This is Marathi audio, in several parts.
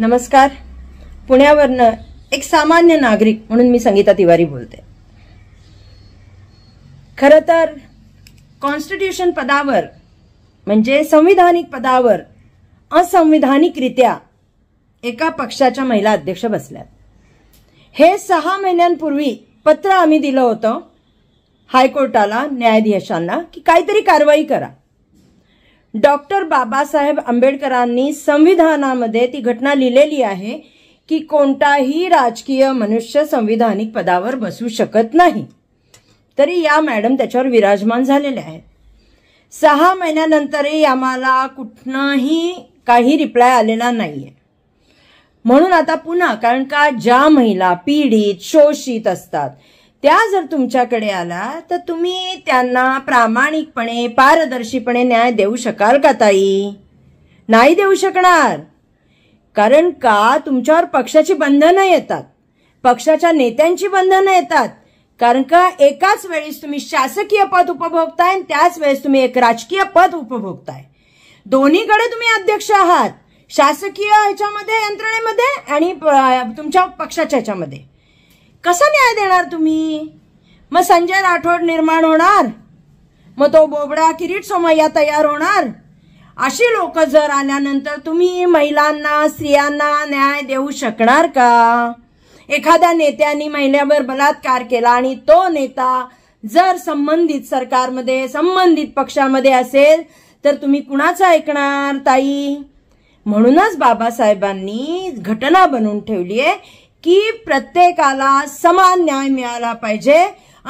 नमस्कार पुण्यावरनं एक सामान्य नागरिक म्हणून मी संगीता तिवारी बोलते खर तर कॉन्स्टिट्यूशन पदावर म्हणजे संविधानिक पदावर असंविधानिकरित्या एका पक्षाच्या महिला अध्यक्ष बसल्यात हे सहा महिन्यांपूर्वी पत्र आम्ही दिलं होतं हायकोर्टाला न्यायाधीशांना की काहीतरी कारवाई करा डॉक्टर बाबासाहेब आंबेडकरांनी संविधानामध्ये ती घटना लिहिलेली आहे की कोणताही राजकीय मनुष्य संविधानिक पदावर बसू शकत नाही तरी या मॅडम त्याच्यावर विराजमान झालेल्या आहेत सहा महिन्यानंतरही आम्हाला कुठलाही काही रिप्लाय आलेला नाही म्हणून आता पुन्हा कारण का ज्या महिला पीडित शोषित असतात त्या जर तुमच्याकडे आला तर तुम्ही त्यांना प्रामाणिकपणे पारदर्शीपणे न्याय देऊ शकाल का ताई नाही देऊ शकणार कारण का तुमच्यावर पक्षाची बंधनं येतात पक्षाच्या नेत्यांची बंधनं येतात कारण का एकाच वेळेस तुम्ही शासकीय पद उपभोगताय आणि त्याच वेळेस तुम्ही एक राजकीय पद उपभोगताय दोन्हीकडे तुम्ही अध्यक्ष आहात शासकीय ह्याच्यामध्ये यंत्रणेमध्ये आणि तुमच्या पक्षाच्या ह्याच्यामध्ये कसा न्याय देणार तुम्ही मग संजय राठोड निर्माण होणार मग तो बोबडा किरीट सोमय्या तयार होणार अशी लोक जर आल्यानंतर तुम्ही महिलांना स्त्रियांना न्याय देऊ शकणार का एखाद्या नेत्यांनी महिलावर बलात्कार केला आणि तो नेता जर संबंधित सरकारमध्ये संबंधित पक्षामध्ये असेल तर तुम्ही कुणाचं ऐकणार ताई म्हणूनच बाबासाहेबांनी घटना बनवून ठेवली आहे की प्रत्येकाला समान न्याय मिळाला पाहिजे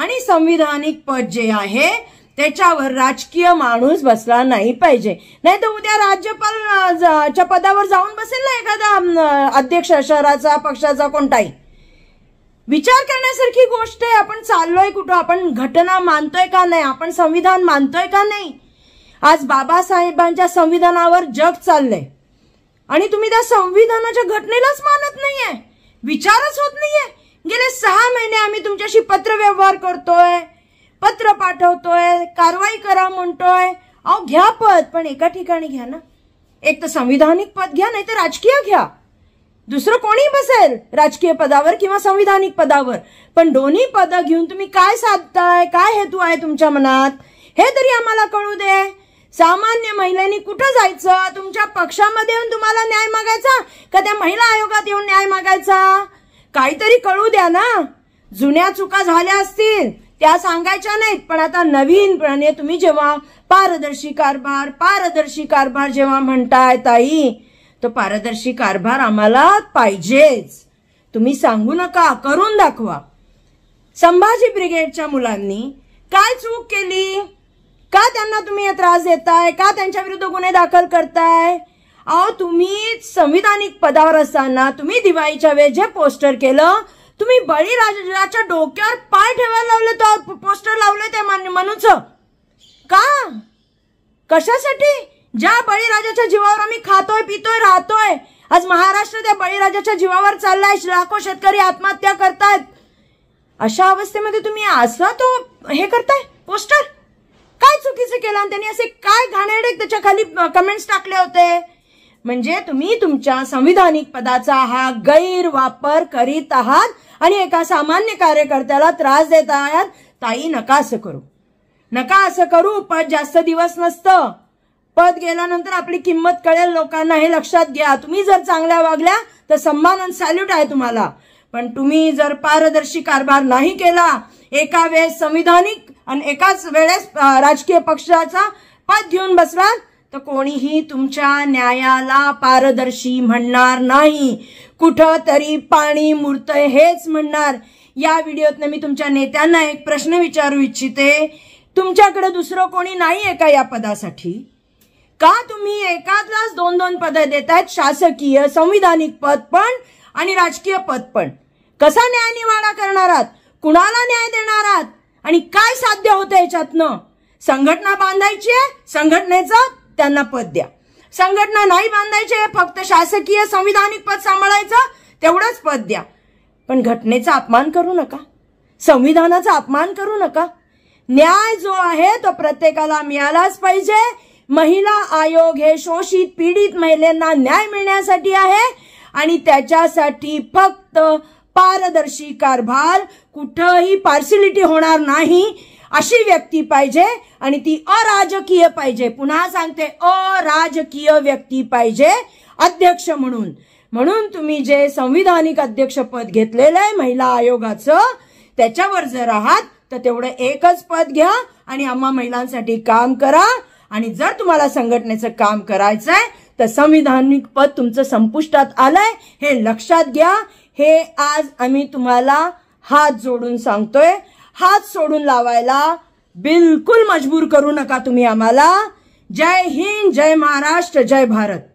आणि संविधानिक पद जे आहे त्याच्यावर राजकीय माणूस बसला नाही पाहिजे नाही तर उद्या राज्यपाल च्या पदावर जाऊन बसेल ना एखादा अध्यक्ष शहराचा पक्षाचा कोणताही विचार करण्यासारखी गोष्ट आहे आपण चाललोय कुठं आपण घटना मानतोय का नाही आपण संविधान मानतोय का नाही आज बाबासाहेबांच्या संविधानावर जग चाललंय आणि तुम्ही त्या संविधानाच्या घटनेलाच मानत नाहीये विचारच होत नाहीये गेले सहा महिने आम्ही तुमच्याशी पत्रव्यवहार करतोय पत्र पाठवतोय कारवाई करा म्हणतोय अहो घ्या पद पण एका ठिकाणी घ्या ना एक तर संविधानिक पद घ्या नाही तर राजकीय घ्या दुसरं कोणी बसेल राजकीय पदावर किंवा संविधानिक पदावर पण दोन्ही पदं घेऊन तुम्ही काय साधताय काय हेतू आहे तुमच्या मनात हे तरी आम्हाला कळू दे सामान्य महिलांनी कुठं जायचं तुमच्या पक्षामध्ये येऊन तुम्हाला न्याय मागायचा का त्या महिला आयोगात येऊन न्याय मागायचा काहीतरी कळू द्या ना जुन्या चुका झाल्या असतील त्या सांगायच्या नाहीत पण आता नवीनपणे तुम्ही जेव्हा पारदर्शी कारभार पारदर्शी कारभार जेव्हा म्हणताय ताई तो पारदर्शी कारभार आम्हाला पाहिजेच तुम्ही सांगू नका करून दाखवा संभाजी ब्रिगेडच्या मुलांनी काय चूक केली त्यांना तुम्ही त्रास देताय का त्यांच्या विरुद्ध गुन्हे दाखल करताय अहो तुम्ही संविधानिक पदावर असताना तुम्ही दिवाळीच्या वेळेस जे पोस्टर केलं तुम्ही बळीराजाच्या डोक्यावर पाय ठेवायला लावले तो पोस्टर लावले त्या मनुच का कशासाठी ज्या बळीराजाच्या जीवावर आम्ही खातोय पितोय राहतोय आज महाराष्ट्र त्या बळीराजाच्या जीवावर चाललाय लाखो शेतकरी आत्महत्या करतायत अशा अवस्थेमध्ये तुम्ही असा तो हे करताय पोस्टर काय चुकीचं केलं आणि त्यांनी असे काय घाणेरडे त्याच्या खाली कमेंट्स टाकले होते म्हणजे तुम्ही तुमच्या संविधानिक पदाचा हा गैरवापर करीत आहात आणि एका सामान्य कार्यकर्त्याला त्रास देत आहात ताई नका असं करू नका असं करू पद जास्त दिवस नसतं पद गेल्यानंतर आपली किंमत कळेल लोकांना हे लक्षात घ्या तुम्ही जर चांगल्या वागल्या तर सन्मान आणि सॅल्यूट आहे तुम्हाला पण तुम्ही जर पारदर्शी कारभार नाही केला एका वेळेस संविधानिक आणि एकाच वेळेस राजकीय पक्षाचा पद घेऊन बसलात तर कोणीही तुमच्या न्यायाला पारदर्शी म्हणणार नाही कुठं तरी पाणी मूर्त हेच म्हणणार या व्हिडिओतनं मी तुमच्या नेत्यांना एक प्रश्न विचारू इच्छिते तुमच्याकडे दुसरं कोणी नाही आहे का या पदासाठी का तुम्ही एकातलाच दोन दोन पद आहेत शासकीय संविधानिक पद पण आणि राजकीय पद पण कसा न्याय निवाडा करणार आहात कुणाला न्याय देणार आहात आणि काय साध्य होतं याच्यातनं संघटना बांधायची आहे संघटनेचं त्यांना पद द्या संघटना नाही बांधायची आहे फक्त शासकीय संविधानिक पद सांभाळायचं तेवढंच पद द्या पण घटनेचा अपमान करू नका संविधानाचा अपमान करू नका न्याय जो आहे तो प्रत्येकाला मिळालाच पाहिजे महिला आयोग हे शोषित पीडित महिलांना न्याय मिळण्यासाठी आहे आणि त्याच्यासाठी फक्त पारदर्शी कारभार कुठंही पार्सिलिटी होणार नाही अशी व्यक्ती पाहिजे आणि ती अराजकीय पाहिजे पुन्हा सांगते अराजकीय व्यक्ती पाहिजे अध्यक्ष म्हणून म्हणून तुम्ही जे संविधानिक अध्यक्ष पद घेतलेलं आहे महिला आयोगाचं त्याच्यावर जर आहात तर तेवढं एकच पद घ्या आणि आम्हा महिलांसाठी काम करा आणि जर तुम्हाला संघटनेचं काम करायचंय तर संविधानिक पद तुमचं संपुष्टात आलंय हे लक्षात घ्या हे आज आम्ही तुम्हाला हात जोडून सांगतोय हात सोडून लावायला बिलकुल मजबूर करू नका तुम्ही आम्हाला जय हिंद जय महाराष्ट्र जय भारत